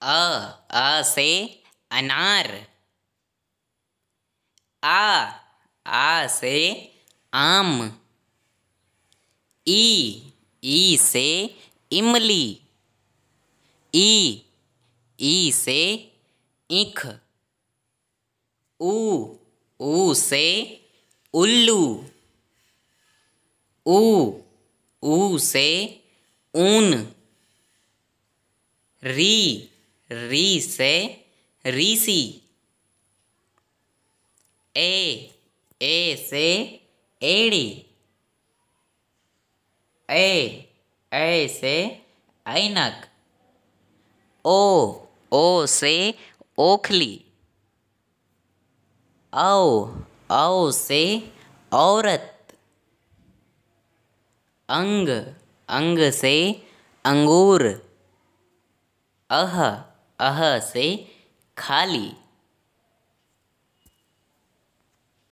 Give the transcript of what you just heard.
अ अ से अनार आ आ से आम ई ई से इमली ई ई से ईख ऊ ऊ से उल्लू ऊ ऊ से ऊन री री से रीसी ए ए से एड़ी ए ए से ऐनक ओ ओ से ओखली औ औ से औरत अंग अंग से अंगूर अह अह से खाली